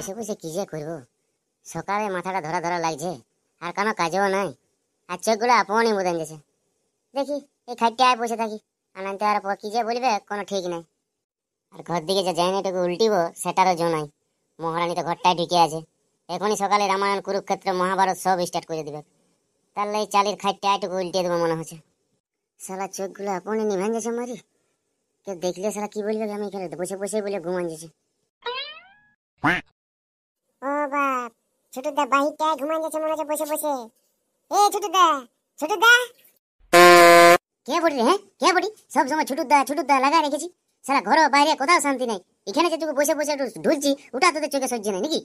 বসে বসে কি যে করবো সকালে মাথাটা ধরা ধরা লাগছে আর কোনো কাজও নাই আর চোখগুলো আপনি বোধন গেছে দেখি এই খাটটি আয় বসে থাকি আনন্দে আর কি যে বলবে কোনো ঠিক নাই আর ঘর দিকে যে যাই উল্টিব সেটারও জো নাই মহারানী তো ঘরটায় ঢুকে আছে এখনই সকালে রামায়ণ কুরুক্ষেত্র মহাভারত সব স্টার্ট করে দিবে তাহলে এই চালের খাটটি এটুকু উল্টিয়ে দেবো মনে হচ্ছে সালা চোখগুলো আপনি নিভান গেছে মারি কেউ দেখলে সালা কি বলবে আমি এখানে বসে বসে বলে ঘুমান গেছে ছোটদা বাহিরটায় ঘুমান যাচ্ছে মনে হচ্ছে বসে বসে এ ছোটদা ছোটদা কে বলি হ্যাঁ কে বলি সব সময় ছোটদা ছোটদা লাগা রেখেছি সারা ঘর বাইরে কোথাও শান্তি নাই এখানে যেটুকু বসে বসে ঢুলছি ওটা তোদের চোখে সহ্য নাই নাকি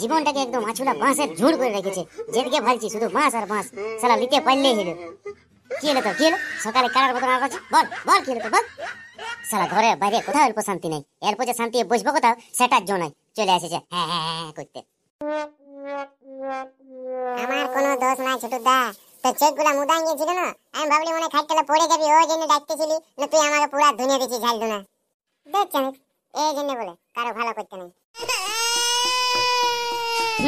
জীবনটাকে একদম আছুলা বাঁশের ঝুড় করে রেখেছে যেদিকে ভালছি শুধু বাঁশ আর বাঁশ সারা লিতে পারলেই হলো কি হলো তো কি হলো সকালে কারার মতন আর বল বল কি হলো তো বল সারা ঘরে বাইরে কোথাও অল্প শান্তি নাই এরপর যে শান্তি বসবো কোথাও সেটার জন্য চলে এসেছে হ্যাঁ, হ্যাঁ হ্যাঁ হ্যাঁ করতে আমার কোনো দোষ নাই দা তো মুদা মুদাই ছিল না আমি ভাবলি মনে খাটতলে পড়ে যাবি ওই জন্য ডাকতেছিলি না তুই আমাকে পুরো দুনিয়া দিছিস ঝাল না দেখ চামিক এই জন্য বলে কারো ভালো করতে নাই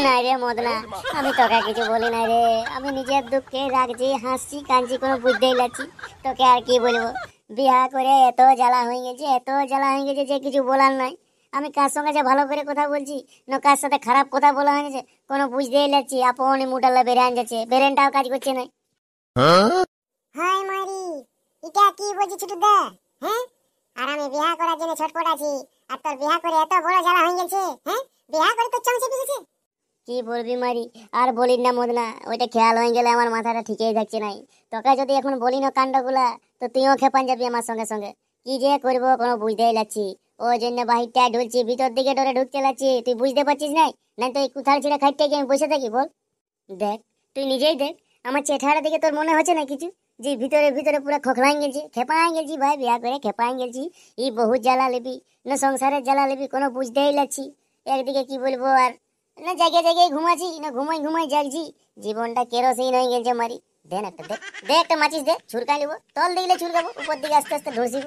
না রে মদনা আমি তোকে কিছু বলি না রে আমি নিজের দুঃখে রাখছি হাসছি কাঁদছি কোনো বুঝতেই লাগছি তোকে আর কি বলবো বিয়া করে এত জ্বালা হয়ে গেছে এত জ্বালা হয়ে গেছে যে কিছু বলার নাই আমি কার সঙ্গে যে ভালো করে কথা বলছি না কার সাথে খারাপ কথা বলা হয়ে গেছে কোনো বুঝতেই লাগছি আপনি মুডাল্লা বেরেন যাচ্ছে বেরেনটাও কাজ করছে না হাই মারি এটা কি বলছি ছোট দা হ্যাঁ আর আমি বিয়া করার জন্য ছটপট আছি আর তোর বিয়া করে এত বড় জ্বালা হয়ে গেছে হ্যাঁ বিয়া করে তো চমচে পিছেছে কি বলবি মারি আর বলিস না মদনা ওইটা খেয়াল হয়ে গেলে আমার মাথাটা ঠিকই যাচ্ছে নাই তোকে যদি এখন বলি না কাণ্ডগুলা তো তুইও খেপান যাবি আমার সঙ্গে সঙ্গে কি যে করবো কোনো বুঝতেই লাগছি ও জন্য বাহিরটা ঢুলছি ভিতর দিকে ডরে ঢুকতে লাগছি তুই বুঝতে পারছিস নাই না তো এই ছেড়ে খাইতে গিয়ে আমি বসে থাকি বল দেখ তুই নিজেই দেখ আমার চেঠারা দেখে তোর মনে হচ্ছে না কিছু যে ভিতরে ভিতরে পুরো খোখলাই গেছি খেপাই গেছি ভাই বিয়া করে খেপাই গেছি ই বহু জ্বালা লেবি না সংসারের জ্বালা লিবি কোনো বুঝতেই লাগছি একদিকে কি বলবো আর না জায়গায় জায়গায় ঘুমাছি না ঘুমাই ঘুমাই জাগছি জীবনটা কেরোসিন হয়ে গেছে মারি দেখ একটা দেখ দেখ একটা মাছিস দেখ ছুরকা নিব তল দেখলে ছুরকাবো উপর দিকে আস্তে আস্তে ধরছিব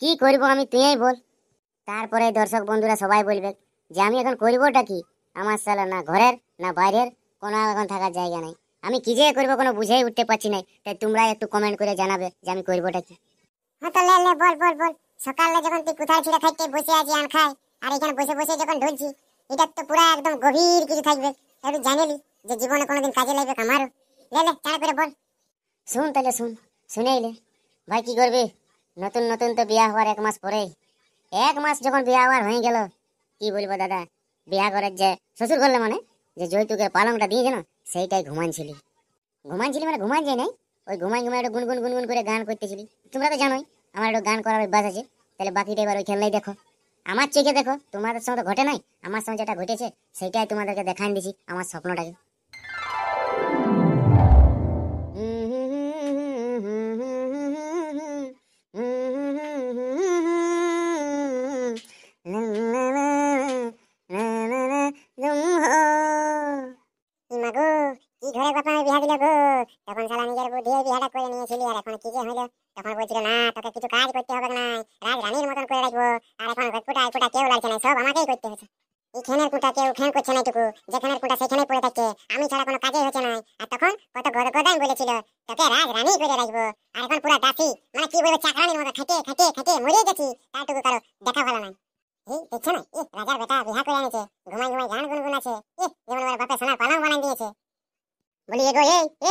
কি করব আমি তুইই বল তারপরে দর্শক বন্ধুরা সবাই বলবে যে আমি এখন করবোটা কি আমার সালা না ঘরের না বাইরের কোনো এখন থাকার জায়গা নাই আমি কি যে করবো কোনো বুঝেই উঠতে পারছি না তাই তোমরা একটু কমেন্ট করে জানাবে যে আমি করবোটা কি হ্যাঁ তো লে বল বল বল সকালে যখন তুই কোথায় ছিল খাইতে বসে আছি আন খাই আর এখানে বসে বসে যখন ঢুলছি এটা তো পুরো একদম গভীর কিছু থাকবে একটু জানিলি যে জীবনে কোনোদিন কাজে লাগবে আমারও লে লে চাড়া করে বল শুন তাহলে শুন শুনেইলে ভাই কি করবি নতুন নতুন তো বিয়া হওয়ার এক মাস পরেই এক মাস যখন বিয়া হওয়ার হয়ে গেল কি বলবো দাদা বিয়া করার যে শ্বশুর করলে মানে যে যৌতুকের পালংটা দিয়ে যেন সেইটাই ঘুমানছিলি ঘুমানছিলি মানে ঘুমান যে নাই ওই ঘুমাই ঘুমাই একটু গুনগুন গুনগুন করে গান করতেছিলি তোমরা তো জানোই আমার একটু গান করার অভ্যাস আছে তাহলে বাকিটা এবার ওই খেললেই দেখো আমার চোখে দেখো তোমাদের সঙ্গে তো ঘটে নাই আমার সঙ্গে যেটা ঘটেছে সেটাই তোমাদেরকে দেখান দিছি আমার স্বপ্নটাকে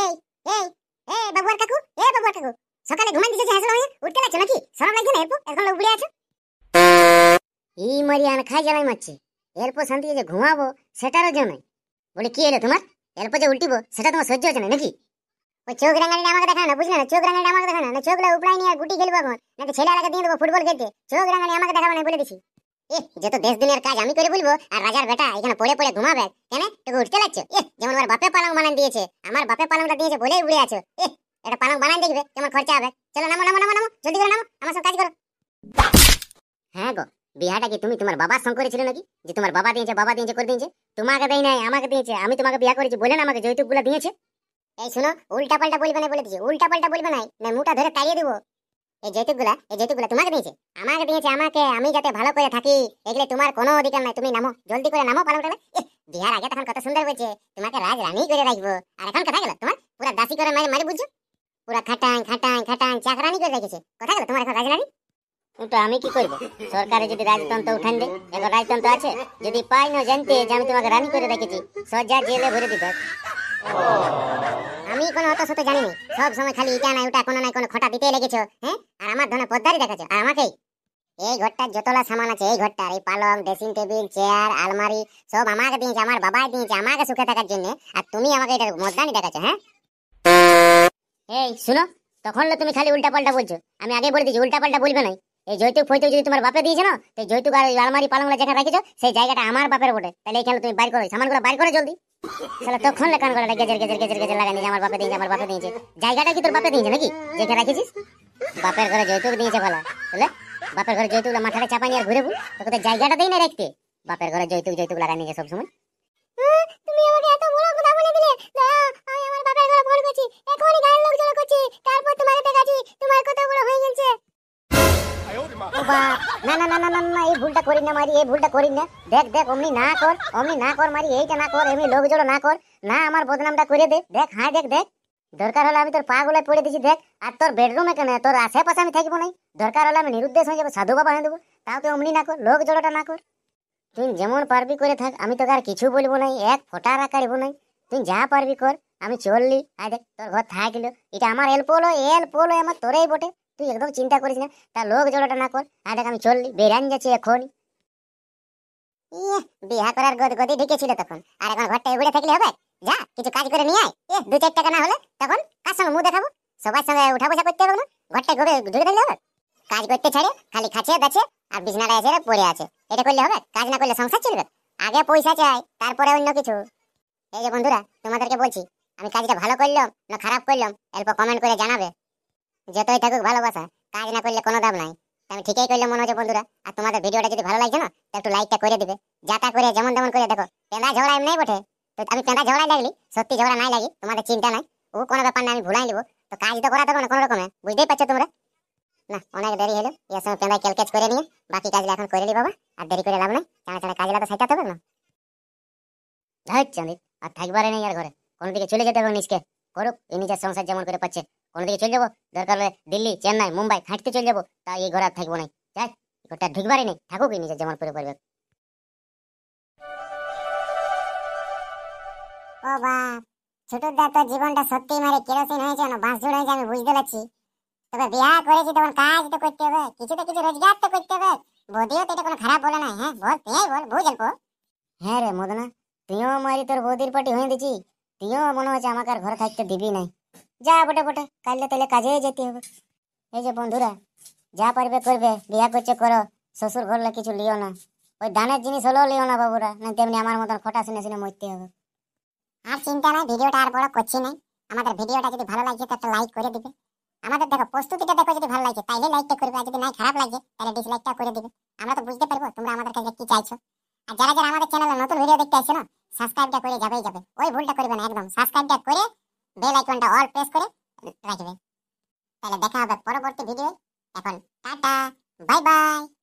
এই এই বাবুয়ার কাকু এ বাবুয়ার কাকু সকালে ঘুমাই হয়ে উঠতে লাগছে নাকি লাগছে না এখন লোক উড়ে ই মরিয়ান খাই মারছে এরপর যে ঘুমাবো সেটারও বলে কি এলো তোমার এরপর যে উল্টিবো সেটা তোমার সহ্য হচ্ছে না নাকি ওই চোখ রাঙানিটা আমাকে দেখা না বুঝলে না চোখ রাঙানিটা আমাকে দেখা না চোখ নিয়ে গুটি খেলবো এখন নাকি ছেলে দিয়ে দেবো ফুটবল খেলতে চোখ রাঙানি আমাকে দেখাবো না বলে দিছি যে তো দেশ দিনের কাজ আমি করে বলবো আর রাজার বেটা এখানে পড়ে পড়ে ঘুমাবে কেন তোকে উঠতে লাগছে এ যেমন আমার বাপে পালং বানান দিয়েছে আমার বাপে পালংটা দিয়েছে বলেই উড়ে আছো এ এটা পালং বানান দেখবে কেমন খরচা হবে চলো নামো নামো নামো নামো জলদি করে নামো আমার সঙ্গে কাজ করো হ্যাঁ গো বিয়াটা কি তুমি তোমার বাবার সঙ্গে করেছিলে নাকি যে তোমার বাবা দিয়েছে বাবা দিয়েছে করে দিয়েছে তোমাকে দেয় নাই আমাকে দিয়েছে আমি তোমাকে বিয়া করেছি বলে না আমাকে যৌতুকগুলো দিয়েছে এই শোনো উল্টা পাল্টা বলবে না বলে দিয়েছি উল্টা পাল্টা বলবে নাই না মুটা ধরে তাড়িয়ে দেবো এই যৌতুকগুলা এই যৌতুকগুলা তোমাকে দিয়েছে আমাকে দিয়েছে আমাকে আমি যাতে ভালো করে থাকি এগুলো তোমার কোনো অধিকার নাই তুমি নামো জলদি করে নামো পালন করে বিহার আগে তখন কত সুন্দর বলছে তোমাকে রাজ রানী করে রাখবো আর এখন কথা গেল তোমার পুরা দাসি করে মারি মারি বুঝছো পুরা খাটাং খাটাং খাটাং চাকরানি করে রেখেছে কথা গেল তোমার এখন রানী তো আমি কি করবো সরকারে যদি রাজতন্ত্র উঠান দে এখন রাজতন্ত্র আছে যদি পাই না জানতে যে আমি তোমাকে রানী করে রেখেছি সজ্জা জেলে ভরে দিবে আমি কোনো অত সত্য জানিনি সব সময় খালি ইটা নাই ওটা কোনো নাই কোনো খটা দিতে লেগেছো হ্যাঁ আর আমার ধনে পদ্মারি দেখাছো আর আমাকে এই ঘরটার যতলা সামান আছে এই ঘরটার এই পালং ড্রেসিং টেবিল চেয়ার আলমারি সব আমাকে দিয়েছে আমার বাবাই দিয়েছে আমাকে সুখে থাকার জন্য আর তুমি আমাকে এটা মদদানি দেখাছো হ্যাঁ এই শুনো তখন তুমি খালি উল্টা পাল্টা বলছো আমি আগে বলে দিচ্ছি উল্টা পাল্টা বলবে না এই যৌতুক ফৈতুক যদি তোমার বাপে দিয়েছে না তো যৌতুক আর আলমারি পালংলা যেখানে রেখেছো সেই জায়গাটা আমার বাপের বটে তাহলে এখানে তুমি বাইর করো সামানগুলো বাইর করো জলদি শালা তখন লেখান গলাটা গেজের গেজের গেজের গেজের লাগানি আমার বাপে দিয়েছে আমার বাপে দিয়েছে জায়গাটা কি তোর বাপে দিয়েছে নাকি যেখানে রাখেছিস বাপের ঘরে যৌতুক দিয়েছে বলা বুঝলে বাপের ঘরে যৌতুক মাথাটা চাপা নিয়ে আর ঘুরে তোকে তো জায়গাটা দেই না রাখতে বাপের ঘরে যৌতুক যৌতুক লাগানি সব সময় তুমি আমাকে এত বড় কথা বলে দিলে না না না না না না এই ভুলটা করি না মারি এই ভুলটা করি না দেখ দেখ অমনি না কর অমনি না কর মারি এইটা না কর এমনি লোক জড়ো না কর না আমার বদনামটা করে দে দেখ হ্যাঁ দেখ দেখ দরকার হলে আমি তোর পা গুলায় পড়ে দিছি দেখ আর তোর বেডরুমে কেন তোর আশেপাশে আমি থাকবো নাই দরকার হলে আমি নিরুদ্দেশ হয়ে যাবো সাধু বাবা হয়ে দেবো তাও তুই অমনি না কর লোক জড়োটা না কর তুই যেমন পারবি করে থাক আমি তোকে আর কিছু বলবো নাই এক ফোটা রাখারিব নাই তুই যা পারবি কর আমি চললি আয় দেখ তোর ঘর থাকিল এটা আমার এল্প হলো এল্প হলো আমার তোরেই বটে তুই একদম চিন্তা করিস না তা লোক জড়োটা না কর আর দেখ আমি চললি বেরান যাচ্ছি এখন ইয়ে, বিহা করার গদগদি ঢেকেছিল তখন আর এখন ঘরটা উড়ে থাকলে হবে যা কিছু কাজ করে নিয়ে আয় এ ইয়ে, দু চার টাকা না হলে তখন কার সঙ্গে মুখ দেখাবো সবার সঙ্গে উঠা বসা করতে হবে না ঘরটা ঘুরে ঢুকে থাকলে হবে কাজ করতে ছাড়ে খালি খাচ্ছে দাচ্ছে আর বিছনাটা এসে পড়ে আছে এটা করলে হবে কাজ না করলে সংসার চলবে আগে পয়সা চাই তারপরে অন্য কিছু এই যে বন্ধুরা তোমাদেরকে বলছি আমি কাজটা ভালো করলাম না খারাপ করলাম এরপর কমেন্ট করে জানাবে যতই থাকুক ভালোবাসা কাজ না করলে কোনো দাম নাই আমি ঠিকই করলে মনে হচ্ছে বন্ধুরা আর তোমাদের ভিডিওটা যদি ভালো লাগছে না তো একটু লাইকটা করে দিবে যাতা করে যেমন তেমন করে দেখো পেঁদা ঝগড়া এমনি বটে তো আমি পেঁদা ঝগড়াই লাগলি সত্যি ঝগড়া নাই লাগি তোমাদের চিন্তা নাই ও কোনো ব্যাপার না আমি ভুলাই নিব তো কাজ তো করা থাকো না কোনো রকমে বুঝতেই পারছো তোমরা না অনেক দেরি হলো এর সঙ্গে পেঁদায় ক্যালকেচ করে নিয়ে বাকি কাজটা এখন করে নি বাবা আর দেরি করে লাভ নাই চাঁড়া চাঁড়া কাজটা তো সাইটাতে হবে না ধরছি চাঁদিত আর থাকবারে নেই আর ঘরে কোনো দিকে চলে যেতে হবে নিজকে করুক এই নিজের সংসার যেমন করে পাচ্ছে কোনদিকে চলে যাবো দরকার হলে দিল্লি চেন্নাই মুম্বাই খাটতে চলে যাবো তা এই ঘর আর থাকবো না যাই ঘরটা ঢুকবারই নেই থাকুক নিজে যেমন পরে পারবে ও বাপ ছোট জীবনটা সত্যি মারে কেরোসিন হয়েছে না হয়েছে আমি বুঝতে পারছি তবে বিয়া করেছি তখন কাজ তো করতে হবে কিছু তো কিছু রোজগার তো করতে হবে বৌদিও তো এটা কোনো খারাপ বলে না হ্যাঁ বল তুই বল হ্যাঁ রে মদনা তুইও মারি তোর বৌদির পাটি হয়ে দিছি তুইও মনে হচ্ছে আমাকে আর ঘর খাইতে দিবি নাই যা বটে বটে কালকে তাহলে কাজে যেতে হবে এই যে বন্ধুরা যা পারবে করবে বিয়া করছে করো শ্বশুর ঘরলে কিছু লিও না ওই দানের জিনিস হলেও লিও না বাবুরা না তেমনি আমার মতন খটা শুনে শুনে মরতে হবে আর চিন্তা নাই ভিডিওটা আর বড় করছি নাই আমাদের ভিডিওটা যদি ভালো লাগছে তো একটা লাইক করে দিবে আমাদের দেখো প্রস্তুতিটা দেখো যদি ভালো লাগছে তাইলে লাইকটা করবে আর যদি নাই খারাপ লাগে তাহলে ডিসলাইকটা করে দিবে আমরা তো বুঝতে পারবো তোমরা আমাদের কাছে কি চাইছো আর যারা যারা আমাদের চ্যানেলে নতুন ভিডিও দেখতে আসছো না সাবস্ক্রাইবটা করে যাবেই যাবে ওই ভুলটা করবে না একদম সাবস্ক্রাইবটা করে বেল আইকনটা অল প্রেস করে রাখবে তাহলে দেখা হবে পরবর্তী ভিডিও এখন টাটা বাই বাই